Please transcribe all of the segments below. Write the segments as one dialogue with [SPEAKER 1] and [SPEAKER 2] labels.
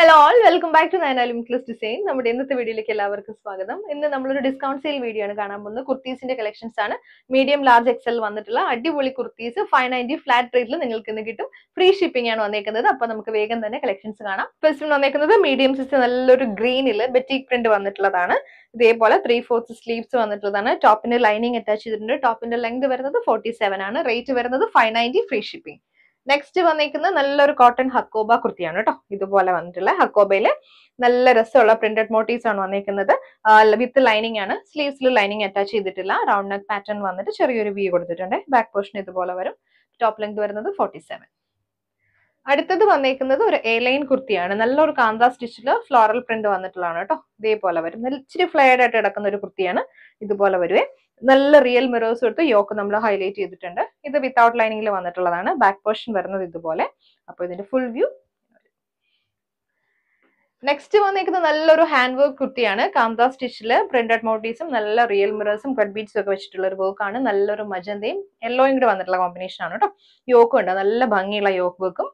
[SPEAKER 1] hello all welcome back to നയനാലും ക്ലസ് design നമ്മുടെ ഇന്നത്തെ വീഡിയോയിലേക്ക് എല്ലാവർക്കും സ്വാഗതം ഇന്ന് നമ്മളൊരു ഡിസ്കൗണ്ട് സെയിൽ വീഡിയോ ആണ് കാണാൻ പോകുന്നത് കുർത്തീസിന്റെ കളക്ഷൻസ് ആണ് മീഡിയം ലാർജ് എക്സൽ വന്നിട്ടുള്ള അടിപൊളി കുർത്തീസ് ഫൈവ് നയൻറ്റി ഫ്ലാറ്റ് റേറ്റിൽ നിങ്ങൾക്ക് ഇന്ന് കിട്ടും ഫ്രീ ഷിപ്പിംഗ് ആണ് വന്നേക്കുന്നത് അപ്പൊ നമുക്ക് വേഗം തന്നെ കളക്ഷൻസ് കാണാം ഫസ്റ്റ് വന്നേക്കുന്നത് മീഡിയം സൈസ് നല്ലൊരു ഗ്രീനിൽ ബെറ്റിക് പ്രിന്റ് വന്നിട്ടുള്ളതാണ് ഇതേപോലെ ത്രീ ഫോർത്ത് സ്ലീവ്സ് വന്നിട്ടുള്ളതാണ് ടോപ്പിന്റെ ലൈനിങ് അറ്റാച്ച് ചെയ്തിട്ടുണ്ട് ടോപ്പിന്റെ ലെങ്ത് വരുന്നത് ഫോർട്ടി സെവൻ ആണ് റേറ്റ് വരുന്നത് five ninety free shipping next വന്നിരിക്കുന്നത് നല്ലൊരു കോട്ടൺ ഹക്കോബ കുർത്തിയാണ് കേട്ടോ ഇതുപോലെ വന്നിട്ടുള്ള ഹക്കോബയില് നല്ല രസമുള്ള പ്രിന്റഡ് മോട്ടീവ്സ് ആണ് വന്നിരിക്കുന്നത് വിത്ത് ലൈനിങ് ആണ് സ്ലീവ്സിൽ ലൈനിങ് അറ്റാച്ച് ചെയ്തിട്ടില്ല റൗണ്ട് നെക്ക് പാറ്റേൺ വന്നിട്ട് ചെറിയൊരു വ്യൂ കൊടുത്തിട്ടുണ്ട് ബാക്ക് പോർഷൻ ഇതുപോലെ വരും ടോപ്പ് ലെങ്ത് വരുന്നത് ഫോർട്ടി അടുത്തത് വന്നേക്കുന്നത് ഒരു എലൈൻ ലൈൻ കുർത്തിയാണ് നല്ലൊരു കാന്ത സ്റ്റിച്ചിൽ ഫ്ലോറൽ പ്രിന്റ് വന്നിട്ടുള്ളതാണ് കേട്ടോ ഇതേപോലെ വരും ഇച്ചിരി ഫ്ലെയർഡ് ആയിട്ട് കിടക്കുന്ന ഒരു കുർത്തിയാണ് ഇതുപോലെ വരുവേ നല്ല റിയൽ മിറേഴ്സ് എടുത്ത് യോക്ക് നമ്മൾ ഹൈലൈറ്റ് ചെയ്തിട്ടുണ്ട് ഇത് വിത്തൗട്ട് ലൈനിങ്ങിൽ വന്നിട്ടുള്ളതാണ് ബാക്ക് പോർഷൻ വരുന്നത് ഇതുപോലെ അപ്പോൾ ഇതിന്റെ ഫുൾ വ്യൂ നെക്സ്റ്റ് വന്നിരിക്കുന്നത് നല്ലൊരു ഹാൻഡ് വർക്ക് കുർത്തിയാണ് കാന്ത സ്റ്റിച്ചിൽ പ്രിന്റഡ് മോട്ടീസും നല്ല റിയൽ മിറേഴ്സും കട്ട് ബീറ്റ്സും ഒക്കെ വെച്ചിട്ടുള്ള ഒരു വർക്കാണ് നല്ലൊരു മജന്തയും യെല്ലോയും കൂടെ വന്നിട്ടുള്ള കോമ്പിനേഷൻ ആണ് കേട്ടോ യോക്കും ഉണ്ട് നല്ല ഭംഗിയുള്ള യോക്ക് വർക്കും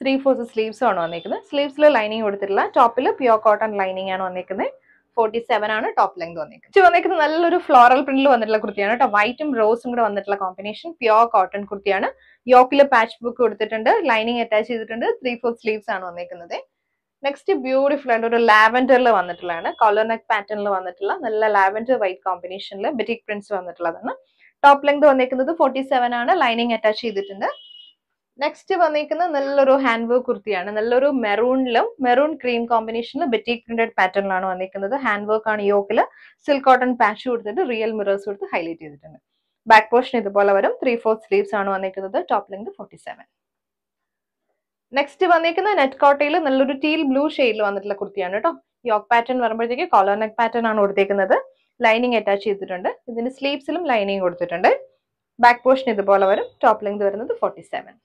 [SPEAKER 1] ത്രീ ഫോർ സ്ലീവ്സ് ആണ് വന്നിരിക്കുന്നത് സ്ലീവ്സിൽ ലൈനിങ് കൊടുത്തിട്ടില്ല ടോപ്പിൽ പ്യുവർ കോട്ടൺ ലൈനിങ് ആണ് വന്നിരിക്കുന്നത് ഫോർട്ടി സെവൻ ആണ് ടോപ്പ് ലെങ്ത് വന്നിരിക്കുന്നത് ഇത് നല്ലൊരു ഫ്ലോറൽ പ്രിന്റിൽ വന്നിട്ടുള്ള കുർത്തിയാണ് കേട്ടോ വൈറ്റും റോസും കൂടെ വന്നിട്ടുള്ള കോമ്പിനേഷൻ പ്യുവർ കോട്ടൺ കുർത്തിയാണ് യോക്കിൽ പാച്ച് ബുക്ക് കൊടുത്തിട്ടുണ്ട് ലൈനിങ് അറ്റാച്ച് ചെയ്തിട്ടുണ്ട് ത്രീ ഫോർ സ്ലീവ്സ് ആണ് വന്നിരിക്കുന്നത് നെക്സ്റ്റ് ബ്യൂട്ടിഫുൾ ആയിട്ട് ഒരു ലാവൻഡറിൽ വന്നിട്ടുള്ളതാണ് കോളർ നെക്ക് പാറ്റേണിൽ വന്നിട്ടുള്ള നല്ല ലാവൻഡർ വൈറ്റ് കോമ്പിനേഷനിൽ ബെറ്റിക് പ്രിന്റ്സ് വന്നിട്ടുള്ളതാണ് ടോപ്പ് ലെങ്ത് വന്നിരിക്കുന്നത് ഫോർട്ടി സെവൻ ആണ് ലൈനിങ് അറ്റാച്ച് ചെയ്തിട്ടുണ്ട് നെക്സ്റ്റ് വന്നിരിക്കുന്ന നല്ലൊരു ഹാൻഡ് വർക്ക് കുർത്തിയാണ് നല്ലൊരു മെറൂണിലും മെറൂൺ ക്രീം കോമ്പിനേഷനിൽ ബെറ്റീക് പ്രിന്റഡ് പാറ്റേണിലാണ് വന്നിരിക്കുന്നത് ഹാൻഡ് വർക്ക് ആണ് യോക്കിൽ സിൽക്ക് കോട്ടൺ പാച്ച് കൊടുത്തിട്ട് റിയൽ മിറേഴ്സ് കൊടുത്ത് ഹൈലൈറ്റ് ചെയ്തിട്ടുണ്ട് ബാക്ക് പോർഷൻ ഇതുപോലെ വരും ത്രീ ഫോർ സ്ലീവ്സ് ആണ് വന്നിരിക്കുന്നത് top length forty seven next വന്നിരിക്കുന്ന നെറ്റ് കോട്ടയിൽ നല്ലൊരു ടീൽ ബ്ലൂ ഷെയ്ഡിൽ വന്നിട്ടുള്ള കുർത്തിയാണ് കേട്ടോ യോക്ക് പാറ്റേൺ വരുമ്പോഴത്തേക്ക് കോളർ നെക്ക് പാറ്റേൺ ആണ് കൊടുത്തേക്കുന്നത് ലൈനിങ് അറ്റാച്ച് ചെയ്തിട്ടുണ്ട് ഇതിന്റെ സ്ലീവ്സിലും ലൈനിങ് കൊടുത്തിട്ടുണ്ട് ബാക്ക് പോർഷൻ ഇതുപോലെ വരും ടോപ്പ് ലെങ്ത് വരുന്നത് ഫോർട്ടി സെവൻ